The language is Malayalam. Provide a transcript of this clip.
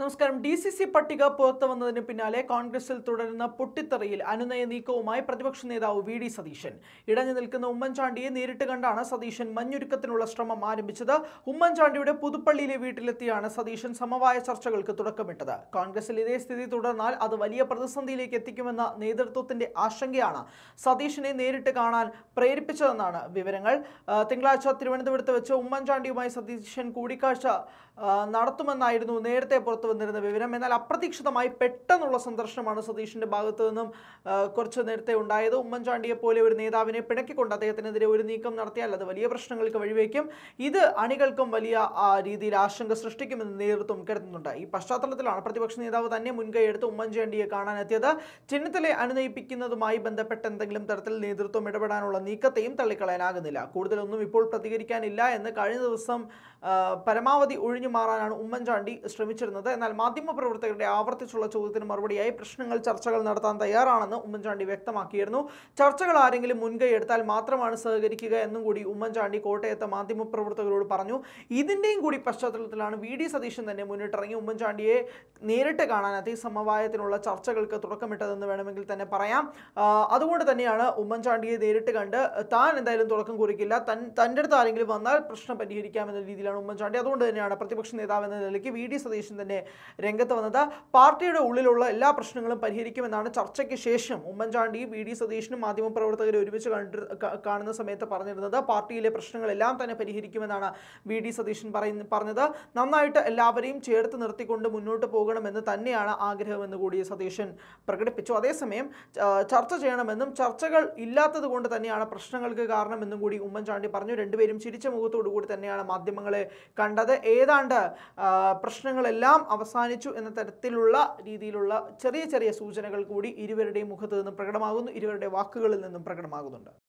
നമസ്കാരം ഡി സി സി പട്ടിക പുറത്തു വന്നതിന് പിന്നാലെ കോൺഗ്രസിൽ തുടരുന്ന പൊട്ടിത്തെറിയിൽ അനുനയ നീക്കവുമായി പ്രതിപക്ഷ നേതാവ് വി ഡി സതീശൻ ഇടഞ്ഞു നിൽക്കുന്ന ഉമ്മൻചാണ്ടിയെ നേരിട്ട് കണ്ടാണ് സതീശൻ മഞ്ഞുരുക്കത്തിനുള്ള ശ്രമം ആരംഭിച്ചത് ഉമ്മൻചാണ്ടിയുടെ പുതുപ്പള്ളിയിലെ വീട്ടിലെത്തിയാണ് സതീശൻ സമവായ ചർച്ചകൾക്ക് തുടക്കമിട്ടത് കോൺഗ്രസിൽ ഇതേ സ്ഥിതി തുടർന്നാൽ അത് വലിയ പ്രതിസന്ധിയിലേക്ക് എത്തിക്കുമെന്ന നേതൃത്വത്തിന്റെ ആശങ്കയാണ് സതീശനെ നേരിട്ട് കാണാൻ പ്രേരിപ്പിച്ചതെന്നാണ് വിവരങ്ങൾ തിങ്കളാഴ്ച തിരുവനന്തപുരത്ത് വെച്ച് ഉമ്മൻചാണ്ടിയുമായി സതീശൻ കൂടിക്കാഴ്ച നടത്തുമെന്നായിരുന്നു നേരത്തെ പുറത്തു വന്നിരുന്ന വിവരം എന്നാൽ അപ്രതീക്ഷിതമായി പെട്ടെന്നുള്ള സന്ദർശനമാണ് സതീഷിൻ്റെ ഭാഗത്തു നിന്നും കുറച്ച് നേരത്തെ ഉണ്ടായത് ഉമ്മൻചാണ്ടിയെ പോലെ ഒരു നേതാവിനെ പിണക്കിക്കൊണ്ട് അദ്ദേഹത്തിനെതിരെ ഒരു നീക്കം നടത്തിയാൽ അത് വലിയ പ്രശ്നങ്ങൾക്ക് വഴിവെക്കും ഇത് അണികൾക്കും വലിയ രീതിയിൽ ആശങ്ക സൃഷ്ടിക്കുമെന്ന് നേതൃത്വം കരുതുന്നുണ്ട് ഈ പശ്ചാത്തലത്തിലാണ് പ്രതിപക്ഷ നേതാവ് തന്നെ മുൻകൈ എടുത്ത് ഉമ്മൻചാണ്ടിയെ കാണാനെത്തിയത് ചെന്നിത്തലയെ അനുനയിപ്പിക്കുന്നതുമായി ബന്ധപ്പെട്ട എന്തെങ്കിലും തരത്തിൽ നേതൃത്വം ഇടപെടാനുള്ള നീക്കത്തെയും തള്ളിക്കളയാനാകുന്നില്ല കൂടുതലൊന്നും ഇപ്പോൾ പ്രതികരിക്കാനില്ല എന്ന് കഴിഞ്ഞ ദിവസം പരമാവധി ഒഴിഞ്ഞു മാറാനാണ് ഉമ്മൻചാണ്ടി ശ്രമിച്ചിരുന്നത് എന്നാൽ മാധ്യമപ്രവർത്തകരുടെ ആവർത്തിച്ചുള്ള ചോദ്യത്തിന് മറുപടിയായി പ്രശ്നങ്ങൾ ചർച്ചകൾ നടത്താൻ തയ്യാറാണെന്ന് ഉമ്മൻചാണ്ടി വ്യക്തമാക്കിയിരുന്നു ചർച്ചകൾ ആരെങ്കിലും മുൻകൈ എടുത്താൽ മാത്രമാണ് സഹകരിക്കുക എന്നും കൂടി ഉമ്മൻചാണ്ടി കോട്ടയത്തെ മാധ്യമപ്രവർത്തകരോട് പറഞ്ഞു ഇതിൻ്റെയും കൂടി പശ്ചാത്തലത്തിലാണ് വി ഡി സതീശൻ തന്നെ മുന്നിട്ടിറങ്ങി ഉമ്മൻചാണ്ടിയെ നേരിട്ട് കാണാൻ സമവായത്തിനുള്ള ചർച്ചകൾക്ക് തുടക്കമിട്ടതെന്ന് വേണമെങ്കിൽ തന്നെ പറയാം അതുകൊണ്ട് തന്നെയാണ് ഉമ്മൻചാണ്ടിയെ നേരിട്ട് കണ്ട് താൻ എന്തായാലും തുടക്കം കുറിക്കില്ല തൻ തൻ്റെ അടുത്ത് ആരെങ്കിലും വന്നാൽ പ്രശ്നം പരിഹരിക്കാമെന്ന രീതിയിലാണ് ഉമ്മൻചാണ്ടി അതുകൊണ്ട് തന്നെയാണ് പ്രതിപക്ഷ നേതാവ് എന്ന നിലയ്ക്ക് വി ഡി സതീശൻ തന്നെ രംഗത്ത് വന്നത് പാർട്ടിയുടെ ഉള്ളിലുള്ള എല്ലാ പ്രശ്നങ്ങളും പരിഹരിക്കുമെന്നാണ് ചർച്ചയ്ക്ക് ശേഷം ഉമ്മൻചാണ്ടി വി ഡി സതീഷിനും മാധ്യമപ്രവർത്തകരെ ഒരുമിച്ച് കണ്ടി കാണുന്ന സമയത്ത് പറഞ്ഞിരുന്നത് പാർട്ടിയിലെ പ്രശ്നങ്ങളെല്ലാം തന്നെ പരിഹരിക്കുമെന്നാണ് വി ഡി സതീശൻ പറയുന്ന പറഞ്ഞത് നന്നായിട്ട് എല്ലാവരെയും ചേർത്ത് നിർത്തിക്കൊണ്ട് മുന്നോട്ട് പോകണമെന്ന് തന്നെയാണ് ആഗ്രഹമെന്ന് കൂടി സതീശൻ പ്രകടിപ്പിച്ചു അതേസമയം ചർച്ച ചെയ്യണമെന്നും ചർച്ചകൾ ഇല്ലാത്തത് കൊണ്ട് തന്നെയാണ് പ്രശ്നങ്ങൾക്ക് കാരണമെന്നും കൂടി ഉമ്മൻചാണ്ടി പറഞ്ഞു രണ്ടുപേരും ചിരിച്ച മുഖത്തോടു കൂടി തന്നെയാണ് മാധ്യമങ്ങളെ കണ്ടത് ഏതാണ്ട് പ്രശ്നങ്ങളെല്ലാം അവസാനിച്ചു എന്ന തരത്തിലുള്ള രീതിയിലുള്ള ചെറിയ ചെറിയ സൂചനകൾ കൂടി ഇരുവരുടെയും മുഖത്ത് നിന്നും പ്രകടമാകുന്നു ഇരുവരുടെ വാക്കുകളിൽ നിന്നും പ്രകടമാകുന്നുണ്ട്